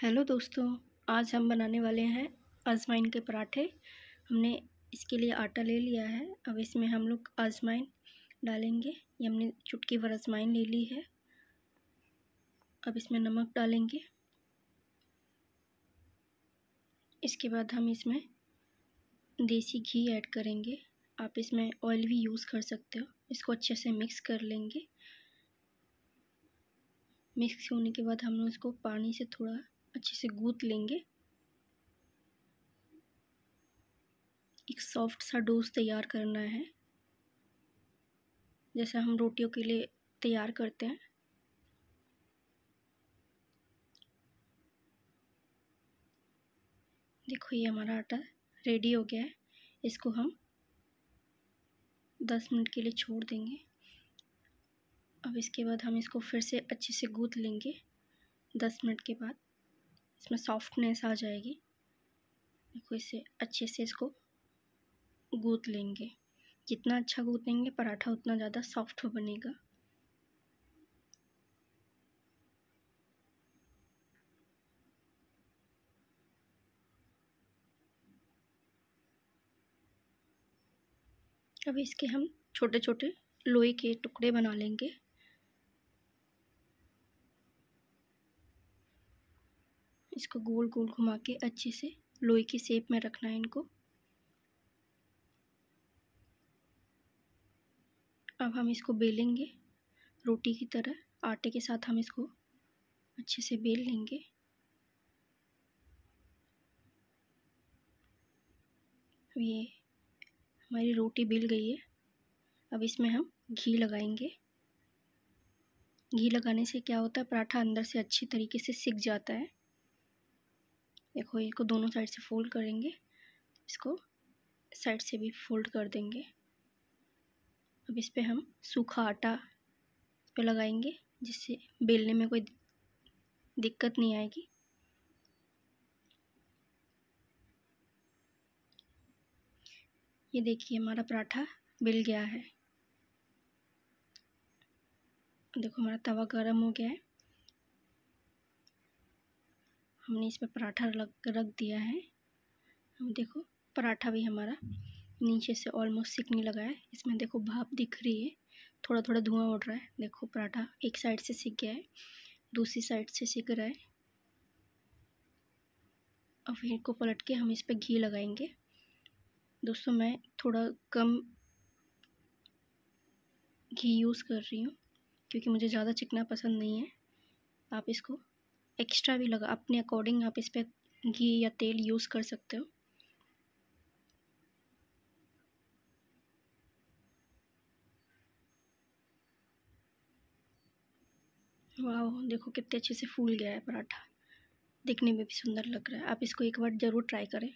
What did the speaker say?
hello दोस्तों आज हम बनाने वाले हैं आजमाइन के पराठे हमने इसके लिए आटा ले लिया है अब इसमें हम लोग आजमाइन डालेंगे ये हमने चुटकी भर आजमाइन ले ली है अब इसमें नमक डालेंगे इसके बाद हम इसमें देसी घी ऐड करेंगे आप इसमें ऑयल भी यूज़ कर सकते हो इसको अच्छे से मिक्स कर लेंगे मिक्स होने के बाद हम लोग इसको पानी से थोड़ा अच्छे से गूँथ लेंगे एक सॉफ्ट सा डोज तैयार करना है जैसे हम रोटियों के लिए तैयार करते हैं देखो ये हमारा आटा रेडी हो गया है इसको हम दस मिनट के लिए छोड़ देंगे अब इसके बाद हम इसको फिर से अच्छे से गूँथ लेंगे दस मिनट के बाद इसमें सॉफ्टनेस आ जाएगी देखो इसे अच्छे से इसको गूँथ लेंगे जितना अच्छा गूँथेंगे पराठा उतना ज़्यादा सॉफ्ट बनेगा अब इसके हम छोटे छोटे लोहे के टुकड़े बना लेंगे इसको गोल गोल घुमा के अच्छे से लोई की शेप में रखना है इनको अब हम इसको बेलेंगे रोटी की तरह आटे के साथ हम इसको अच्छे से बेल लेंगे ये हमारी रोटी बेल गई है अब इसमें हम घी लगाएंगे घी लगाने से क्या होता है पराठा अंदर से अच्छी तरीके से सिक जाता है देखो इसको दोनों साइड से फोल्ड करेंगे इसको साइड से भी फोल्ड कर देंगे अब इस पर हम सूखा आटा इस पर लगाएंगे जिससे बेलने में कोई दिक्कत नहीं आएगी ये देखिए हमारा पराठा बेल गया है देखो हमारा तवा गर्म हो गया है हमने इस पर पराठा लग रख दिया है हम देखो पराठा भी हमारा नीचे से ऑलमोस्ट सिकने लगा है इसमें देखो भाप दिख रही है थोड़ा थोड़ा धुआं उड़ रहा है देखो पराठा एक साइड से सिक गया है दूसरी साइड से सिक रहा है और फिर इनको पलट के हम इस पर घी लगाएंगे दोस्तों मैं थोड़ा कम घी यूज़ कर रही हूँ क्योंकि मुझे ज़्यादा चिकना पसंद नहीं है आप इसको एक्स्ट्रा भी लगा अपने अकॉर्डिंग आप इस पर घी या तेल यूज़ कर सकते हो वाह देखो कितने अच्छे से फूल गया है पराठा दिखने में भी सुंदर लग रहा है आप इसको एक बार ज़रूर ट्राई करें